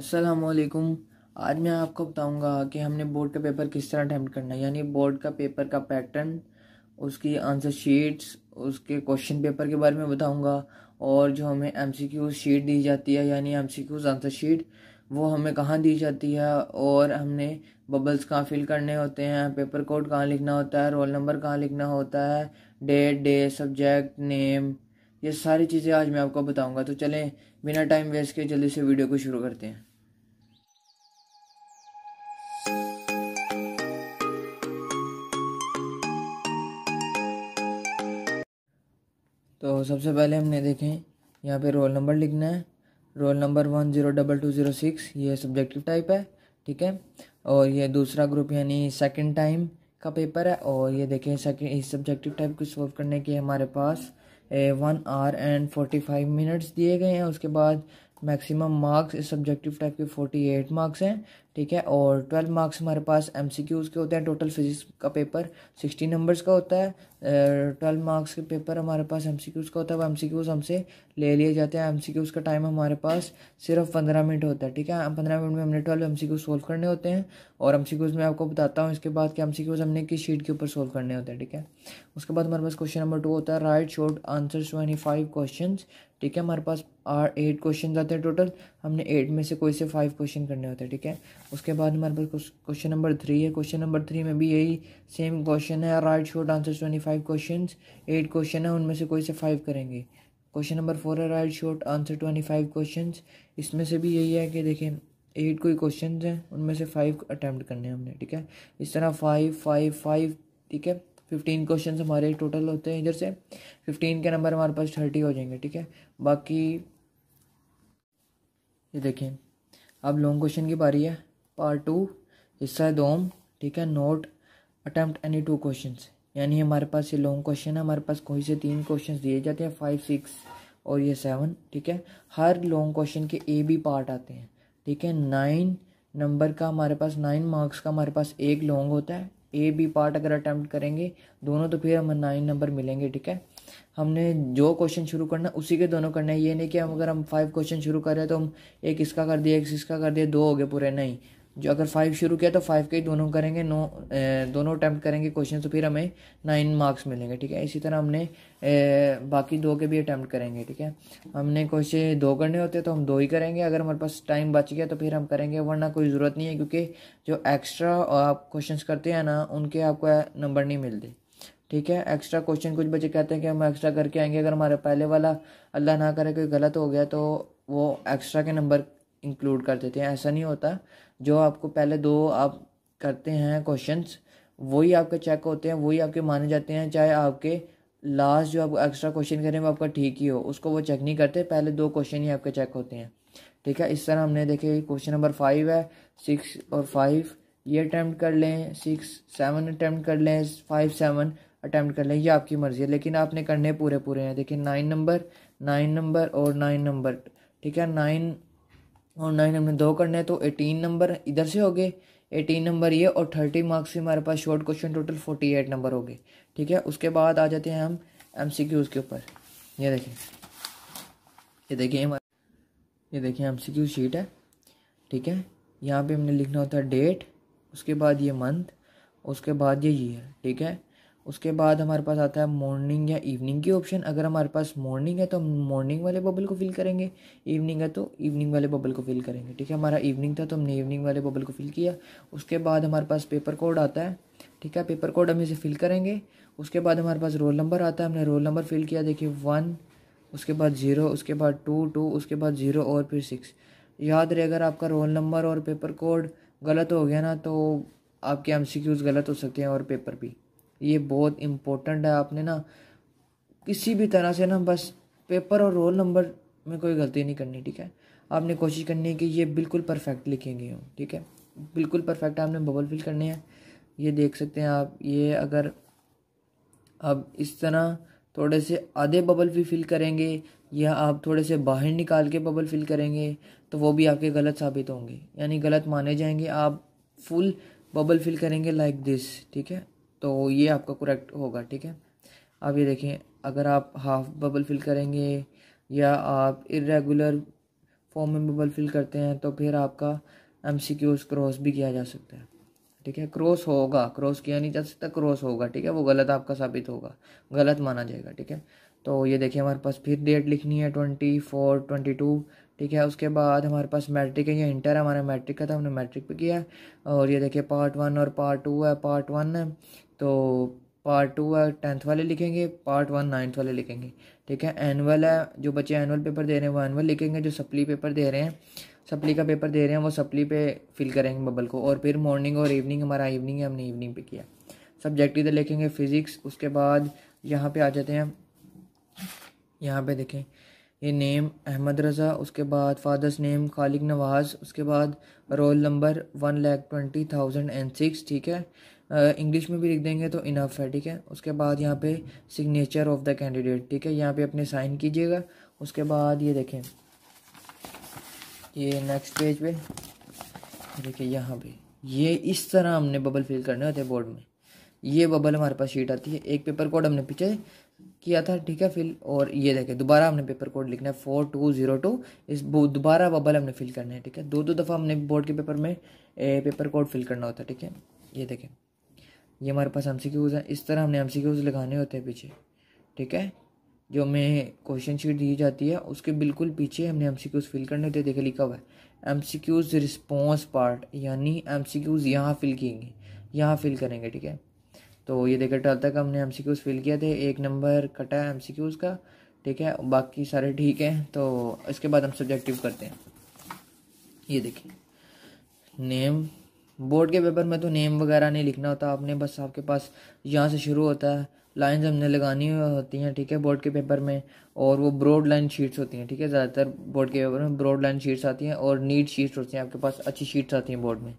असलकुम आज मैं आपको बताऊंगा कि हमने बोर्ड का पेपर किस तरह अटैम्प्ट करना है यानी बोर्ड का पेपर का पैटर्न उसकी आंसर शीट्स उसके क्वेश्चन पेपर के बारे में बताऊंगा और जो हमें एम सी क्यू शीट दी जाती है यानी M C Qs answer sheet वो हमें कहाँ दी जाती है और हमने बबल्स कहाँ फिल करने होते हैं पेपर कोड कहाँ लिखना होता है रोल नंबर कहाँ लिखना होता है डेट डे सब्जेक्ट नेम ये सारी चीज़ें आज मैं आपको बताऊंगा तो चलें बिना टाइम वेस्ट के जल्दी से वीडियो को शुरू करते हैं तो सबसे पहले हमने देखें यहाँ पे रोल नंबर लिखना है roll number one zero double two zero six ये सब्जेक्टिव टाइप है ठीक है और ये दूसरा ग्रुप यानी सेकंड टाइम का पेपर है और ये देखें सेकंड इस सब्जेक्टिव टाइप को सॉल्व करने के हमारे पास one hour and forty five minutes दिए गए हैं उसके बाद मैक्सिमम मार्क्स इस सब्जेक्टिव टाइप के फोर्टी एट मार्क्स हैं ठीक है और ट्वेल्व मार्क्स हमारे पास एम सी क्यूज़ के होते हैं टोटल फिजिक्स का पेपर सिक्सटी नंबर्स का होता है ट्वेल्व मार्क्स के पेपर हमारे पास एम सी क्यूज़ का होता है वो एम सी क्यूज़ हमसे ले लिए जाते हैं एम सी क्यूज का टाइम हमारे पास सिर्फ पंद्रह मिनट होता है ठीक है पंद्रह मिनट में हमने ट्वेल्व एम सी सोल्व करने होते हैं और एम सी में आपको बताता हूँ इसके बाद कि एम सी क्यूज हमने किस शीट के ऊपर सोल्व करने होते हैं ठीक है उसके बाद हमारे पास क्वेश्चन नंबर टू होता है write short answer twenty five question ठीक है हमारे पास आर एट क्वेश्चन आते हैं टोटल हमने एट में से कोई से फाइव क्वेश्चन करने होते हैं ठीक है उसके बाद हमारे पास क्वेश्चन नंबर थ्री है क्वेश्चन नंबर थ्री में भी यही सेम क्वेश्चन है write short answer twenty five question eight question है उनमें से कोई से फाइव करेंगे क्वेश्चन नंबर फोर है write short answer twenty five question इसमें से भी यही है कि देखें एट कोई क्वेश्चन हैं उनमें से फाइव अटैम्प्ट करने हैं हमने ठीक है इस तरह फाइव फाइव फाइव ठीक है फिफ्टीन क्वेश्चन हमारे टोटल होते हैं इधर से फिफ्टीन के नंबर हमारे पास थर्टी हो जाएंगे ठीक है बाकी ये देखें अब लॉन्ग क्वेश्चन की बारी है पार्ट टू हिस्सा दोम ठीक है note attempt any two question यानी हमारे पास ये लॉन्ग क्वेश्चन है हमारे पास कोई से तीन क्वेश्चन दिए जाते हैं फाइव सिक्स और ये सेवन ठीक है हर लॉन्ग क्वेश्चन के ए बी पार्ट आते हैं ठीक है नाइन नंबर का हमारे पास नाइन मार्क्स का हमारे पास एक लॉन्ग होता है ए बी पार्ट अगर अटैम्प्ट करेंगे दोनों तो फिर हमें नाइन नंबर मिलेंगे ठीक है हमने जो क्वेश्चन शुरू करना उसी के दोनों करना है ये नहीं कि हम अगर हम फाइव क्वेश्चन शुरू कर रहे हैं तो हम एक इसका कर दिया एक इसका कर दिया दो हो गए पूरे नहीं जो अगर फाइव शुरू किया तो फाइव के ही दोनों करेंगे नो दोनों अटैम्प्ट करेंगे क्वेश्चन तो फिर हमें नाइन मार्क्स मिलेंगे ठीक है इसी तरह हमने ए, बाकी दो के भी अटैम्प्ट करेंगे ठीक है हमने क्वेश्चन दो करने होते हैं तो हम दो ही करेंगे अगर हमारे पास टाइम बच गया तो फिर हम करेंगे वरना कोई ज़रूरत नहीं है क्योंकि जो एक्स्ट्रा आप क्वेश्चन करते हैं ना उनके आपको नंबर नहीं मिलते ठीक है एक्स्ट्रा क्वेश्चन कुछ बच्चे कहते हैं कि हम एक्स्ट्रा करके आएंगे अगर हमारे पहले वाला अल्लाह ना करे कोई गलत हो गया तो वो एक्स्ट्रा के नंबर इंक्लूड कर देते हैं ऐसा नहीं होता जो आपको पहले दो आप करते हैं क्वेश्चंस वही आपके चेक होते हैं वही आपके माने जाते हैं चाहे आपके लास्ट जो आप एक्स्ट्रा क्वेश्चन करें वो आपका ठीक ही हो उसको वो चेक नहीं करते पहले दो क्वेश्चन ही आपके चेक होते हैं ठीक है इस तरह हमने देखे क्वेश्चन नंबर फाइव है सिक्स और फाइव ये अटैम्प्ट कर लें सिक्स सेवन अटैम्प्ट कर लें फाइव सेवन अटैम्प्ट कर लें ये आपकी मर्ज़ी है लेकिन आपने करने पूरे पूरे हैं देखिए नाइन नंबर नाइन नंबर और नाइन नंबर ठीक है नाइन और नाइन हमने दो करने हैं तो एटीन नंबर इधर से हो गए एटीन नंबर ये और थर्टी मार्क्स से हमारे पास short question total forty eight number हो गए ठीक है उसके बाद आ जाते हैं हम एम सी क्यूज़ के ऊपर ये देखें ये देखिए ये देखिए एम सी क्यू शीट है ठीक है यहाँ पे हमने लिखना होता है डेट उसके बाद ये मंथ उसके बाद ये ईयर ठीक है उसके बाद हमारे पास आता है मॉर्निंग या इवनिंग की ऑप्शन अगर हमारे पास मॉर्निंग है तो हम मॉर्निंग वाले बबल को फिल करेंगे इवनिंग है तो इवनिंग वाले बबल को फिल करेंगे ठीक है हमारा इवनिंग था तो हमने इवनिंग वाले बबल को फिल किया उसके बाद हमारे पास पेपर कोड आता है ठीक है पेपर कोड हम इसे फिल करेंगे उसके बाद हमारे पास रोल नंबर आता है हमने रोल नंबर फिल किया देखिए वन उसके बाद ज़ीरो उसके बाद टू टू उसके बाद ज़ीरो और फिर सिक्स याद रहे अगर आपका रोल नंबर और पेपर कोड गलत हो गया ना तो आपके एम गलत हो सकते हैं और पेपर भी ये बहुत इम्पोर्टेंट है आपने ना किसी भी तरह से ना बस पेपर और रोल नंबर में कोई गलती नहीं करनी ठीक है आपने कोशिश करनी है कि ये बिल्कुल परफेक्ट लिखेंगे हूँ ठीक है बिल्कुल परफेक्ट आपने बबल फिल करने हैं ये देख सकते हैं आप ये अगर आप इस तरह थोड़े से आधे बबल भी फिल करेंगे या आप थोड़े से बाहर निकाल के बबल फिल करेंगे तो वो भी आपके गलत साबित होंगे यानी गलत माने जाएंगे आप फुल बबल फिल करेंगे लाइक दिस ठीक है तो ये आपका करेक्ट होगा ठीक है अब ये देखें अगर आप हाफ बबल फिल करेंगे या आप इरेगुलर फॉर्म में बबल फिल करते हैं तो फिर आपका एम सी क्यूज क्रॉस भी किया जा सकता है ठीक है क्रॉस होगा क्रॉस किया नहीं जा सकता क्रॉस होगा ठीक है वो गलत आपका साबित होगा गलत माना जाएगा ठीक है तो ये देखिए हमारे पास फिर डेट लिखनी है ट्वेंटी फोर ट्वेंटी टू ठीक है उसके बाद हमारे पास मैट्रिक है ये इंटर है हमारा मैट्रिक का था हमने मैट्रिक पे किया और ये देखिए पार्ट वन और पार्ट टू है पार्ट वन तो पार्ट टू है टेंथ वाले लिखेंगे पार्ट वन नाइन्थ वाले लिखेंगे ठीक है एनुअल है जो बच्चे एनुअल पेपर दे रहे हैं वो एनुअल लिखेंगे जो सप्ली पेपर दे रहे हैं सप्ली का पेपर दे रहे हैं वो सप्ली पे फिल करेंगे बबल को और फिर मॉर्निंग और इवनिंग हमारा इवनिंग है हमने इवनिंग पे किया सब्जेक्ट इधर लिखेंगे फिजिक्स उसके बाद यहाँ पे आ जाते हैं यहाँ पे देखें ये नेम अहमद रज़ा उसके बाद फादर्स नेम खालिक नवाज़ उसके बाद roll number one lakh twenty thousand and six ठीक है इंग्लिश में भी लिख देंगे तो इनफ है ठीक है उसके बाद यहाँ पे सिग्नेचर ऑफ द कैंडिडेट ठीक है यहाँ पे अपने साइन कीजिएगा उसके बाद ये देखें ये नेक्स्ट पेज पे देखिए यहाँ पे ये इस तरह हमने बबल फिल करने होते हैं बोर्ड में ये बबल हमारे पास शीट आती है एक पेपर कोड हमने पीछे किया था ठीक है फिल और ये देखें दोबारा हमने पेपर कोड लिखना है फोर टू जीरो टू इस दोबारा बबल हमने फिल करना है ठीक है दो दो दफ़ा हमने बोर्ड के पेपर में ए, पेपर कोड फिल करना होता है ठीक है ये देखें ये हमारे पास एम सी क्यूज़ हैं इस तरह हमने एम सी क्यूज़ लगाने होते हैं पीछे ठीक है जो हमें क्वेश्चन शीट दी जाती है उसके बिल्कुल पीछे हमने एम सी क्यूज़ फिल करने होते हैं देखे लिखा हुआ है M C Qs response part यानी एम सी क्यूज़ यहाँ फिल किएंगे यहाँ फिल करेंगे ठीक है तो ये देखे टल तक हमने एम सी क्यूज़ फिल किया थे एक नंबर कटा है एम सी क्यूज़ का ठीक है बाकी सारे ठीक हैं तो इसके बाद हम सब्जेक्टिव करते हैं ये देखिए नेम बोर्ड के पेपर में तो नेम वगैरह नहीं लिखना होता आपने बस आपके पास यहाँ से शुरू होता है लाइंस हमने लगानी होती हैं ठीक है बोर्ड के पेपर में और वो ब्रॉड लाइन शीट्स होती हैं ठीक है ज़्यादातर बोर्ड के पेपर में ब्रॉड लाइन शीट्स आती हैं और नीट शीट्स होती हैं आपके पास अच्छी शीट्स आती हैं बोर्ड में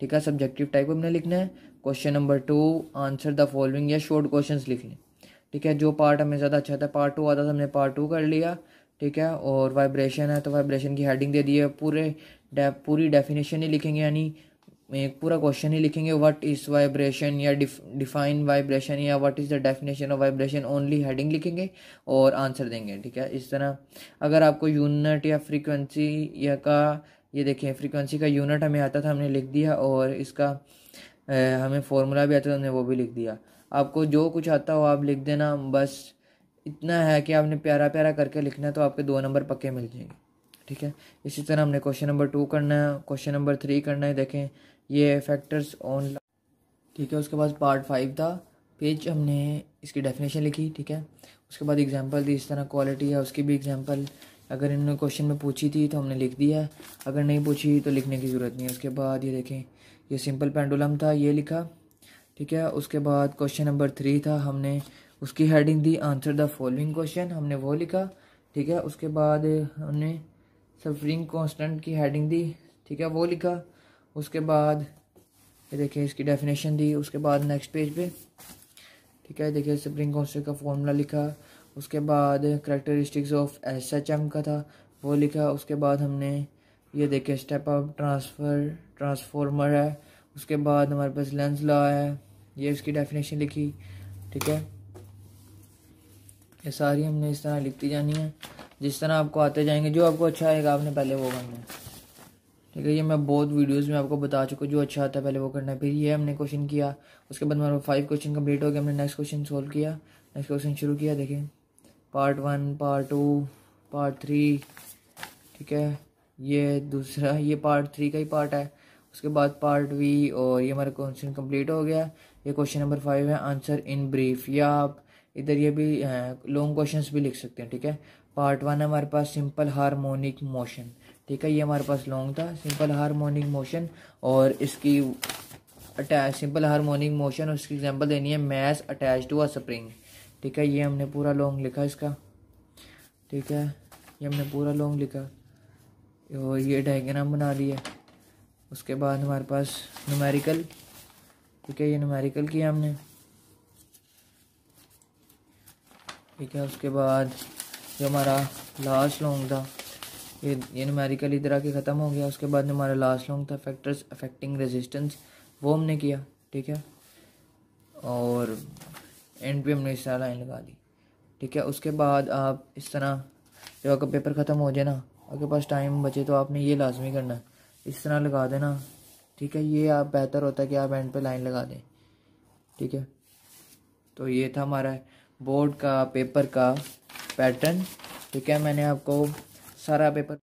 ठीक है सब्जेक्टिव टाइप हमने लिखना है question number two answer the following या शॉर्ट क्वेश्चन लिख लें ठीक है जो पार्ट हमें ज़्यादा अच्छा था पार्ट टू आता था हमने पार्ट टू कर लिया ठीक है और वाइब्रेशन है तो वाइब्रेशन की हेडिंग दे दी है पूरे पूरी डेफिनेशन ही लिखेंगे यानी एक पूरा क्वेश्चन ही लिखेंगे व्हाट इज़ वाइब्रेशन या डिफाइन वाइब्रेशन या what is the definition of vibration only heading लिखेंगे और आंसर देंगे ठीक है इस तरह अगर आपको यूनिट या फ्रीक्वेंसी या का ये देखें फ्रीक्वेंसी का यूनिट हमें आता था हमने लिख दिया और इसका ए, हमें फॉर्मूला भी आता था हमने वो भी लिख दिया आपको जो कुछ आता हो आप लिख देना बस इतना है कि आपने प्यारा प्यारा करके लिखना तो आपके दो नंबर पक्के मिल जाएंगे ठीक है इसी तरह हमने क्वेश्चन नंबर टू करना है क्वेश्चन नंबर थ्री करना है देखें ये फैक्टर्स ऑन ठीक है उसके बाद पार्ट फाइव था पेज हमने इसकी डेफिनेशन लिखी ठीक है उसके बाद एग्जांपल दी इस तरह क्वालिटी है उसकी भी एग्जांपल अगर इन्होंने क्वेश्चन में पूछी थी तो हमने लिख दिया है अगर नहीं पूछी तो लिखने की ज़रूरत नहीं है उसके बाद ये देखें ये सिंपल पेंडुलम था ये लिखा ठीक है उसके बाद क्वेश्चन नंबर थ्री था हमने उसकी हेडिंग दी आंसर द फॉलोइंग क्वेश्चन हमने वो लिखा ठीक है उसके बाद हमने सफरिंग कांस्टेंट की हेडिंग दी ठीक है वो लिखा उसके बाद ये देखिए इसकी डेफिनेशन दी उसके बाद नेक्स्ट पेज पे ठीक है देखिए सफरिंग कांस्टेंट का फॉर्मूला लिखा उसके बाद characteristics of S H M का था वो लिखा उसके बाद हमने ये देखे स्टेप अप ट्रांसफ़र ट्रांसफॉर्मर है उसके बाद हमारे पास लेंस लॉ है ये इसकी डेफिनेशन लिखी ठीक है ये सारी हमने इस तरह लिखती जानी है जिस तरह आपको आते जाएंगे जो आपको अच्छा आएगा आपने पहले वो करना है ठीक है ये मैं बहुत वीडियोस में आपको बता चुका जो अच्छा आता है पहले वो करना है फिर ये हमने क्वेश्चन किया उसके बाद हमारा फाइव क्वेश्चन कम्प्लीट हो गया हमने नेक्स्ट क्वेश्चन सोल्व किया नेक्स्ट क्वेश्चन शुरू किया देखें part one part two part three ठीक है ये दूसरा ये पार्ट थ्री का ही पार्ट है उसके बाद पार्ट वी और ये हमारा क्वेश्चन कम्प्लीट हो गया ये क्वेश्चन नंबर फाइव है आंसर इन ब्रीफ या आप इधर ये भी लॉन्ग क्वेश्चंस भी लिख सकते हैं ठीक है पार्ट वन हमारे पास सिंपल हारमोनिक मोशन ठीक है ये हमारे पास लॉन्ग था सिंपल हारमोनिक मोशन और इसकी अटैच सिंपल हारमोनिक मोशन उसकी एग्जाम्पल एग्जांपल देनी है mass attach to a spring ठीक है ये हमने पूरा लॉन्ग लिखा इसका ठीक है ये हमने पूरा लॉन्ग लिखा और ये डायग्राम बना लिया उसके बाद हमारे पास नुमेरिकल ठीक है ये नुमेरिकल किया हमने ठीक है उसके बाद जो हमारा लास्ट लॉन्ग था ये ये नुमेरिकल इधर आके ख़त्म हो गया उसके बाद हमारा लास्ट लॉन्ग था फैक्टर्स अफेक्टिंग रेजिस्टेंस वो हमने किया ठीक है और एंड पे हमने इस तरह लाइन लगा दी ठीक है उसके बाद आप इस तरह जब आपका पेपर ख़त्म हो जाए ना आपके पास टाइम बचे तो आपने ये लाजमी करना है इस तरह लगा देना ठीक है ये आप बेहतर होता है कि आप एंड पे लाइन लगा दें ठीक है तो ये था हमारा बोर्ड का पेपर का पैटर्न ठीक है मैंने आपको सारा पेपर